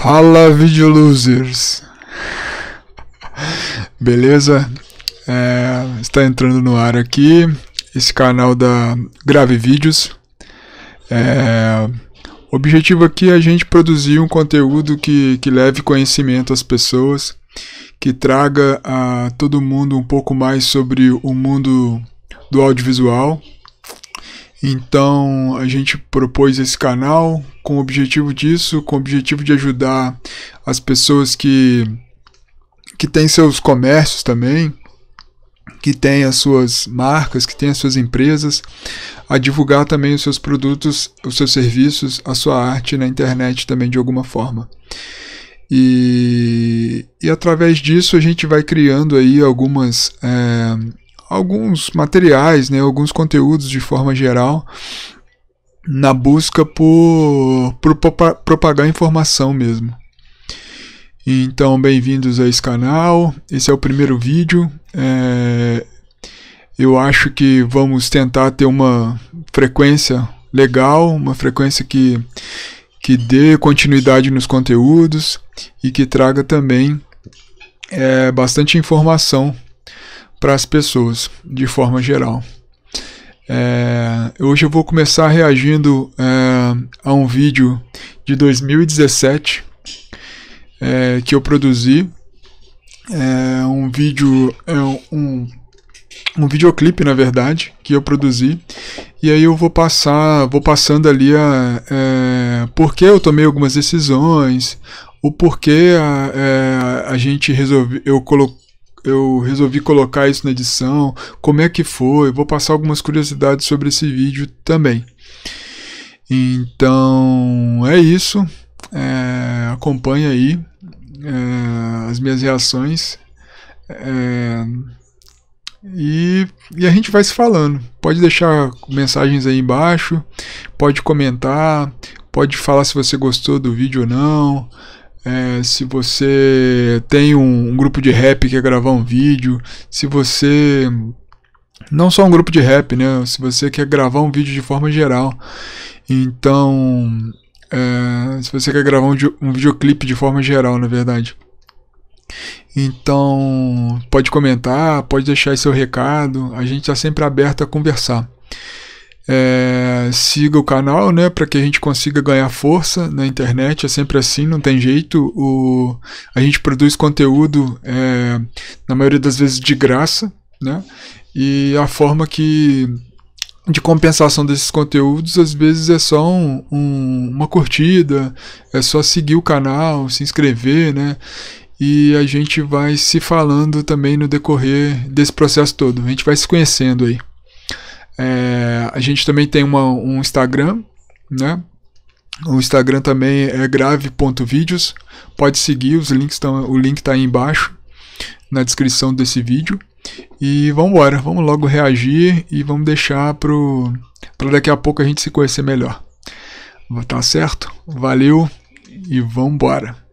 Fala video losers, beleza? É, está entrando no ar aqui esse canal da Grave Vídeos. É, o objetivo aqui é a gente produzir um conteúdo que, que leve conhecimento às pessoas, que traga a todo mundo um pouco mais sobre o mundo do audiovisual, então a gente propôs esse canal com o objetivo disso, com o objetivo de ajudar as pessoas que que têm seus comércios também, que têm as suas marcas, que têm as suas empresas, a divulgar também os seus produtos, os seus serviços, a sua arte na internet também de alguma forma. E, e através disso a gente vai criando aí algumas é, alguns materiais, né, alguns conteúdos de forma geral, na busca por, por propagar informação mesmo. Então, bem-vindos a esse canal. Esse é o primeiro vídeo. É, eu acho que vamos tentar ter uma frequência legal, uma frequência que, que dê continuidade nos conteúdos e que traga também é, bastante informação para as pessoas, de forma geral. É, hoje eu vou começar reagindo é, a um vídeo de 2017 é, que eu produzi. É, um vídeo, é, um, um videoclipe na verdade, que eu produzi. E aí eu vou passar, vou passando ali a, é, porque eu tomei algumas decisões, o porquê a, a gente resolveu, eu coloquei eu resolvi colocar isso na edição, como é que foi, vou passar algumas curiosidades sobre esse vídeo também. Então é isso, é, acompanha aí é, as minhas reações é, e, e a gente vai se falando. Pode deixar mensagens aí embaixo, pode comentar, pode falar se você gostou do vídeo ou não é, se você tem um, um, grupo de rap que quer gravar um vídeo, se você. Não só um grupo de rap, né? Se você quer gravar um vídeo de forma geral. Então. É, se você quer gravar um, um videoclipe de forma geral, na verdade. Então, pode comentar, pode deixar seu recado, a gente está sempre aberto a conversar é, siga o canal, né, para que a gente consiga ganhar força na internet. É sempre assim, não tem jeito. O, a gente produz conteúdo é, na maioria das vezes de graça, né? E a forma que de compensação desses conteúdos, às vezes é só um, um, uma curtida, é só seguir o canal, se inscrever, né? E a gente vai se falando também no decorrer desse processo todo. A gente vai se conhecendo aí. É, a gente também tem uma, um Instagram, né? O Instagram também é grave.vídeos. Pode seguir, os links estão, o link está aí embaixo na descrição desse vídeo. E vamos embora, vamos logo reagir e vamos deixar para daqui a pouco a gente se conhecer melhor. Tá certo? Valeu e vamos embora.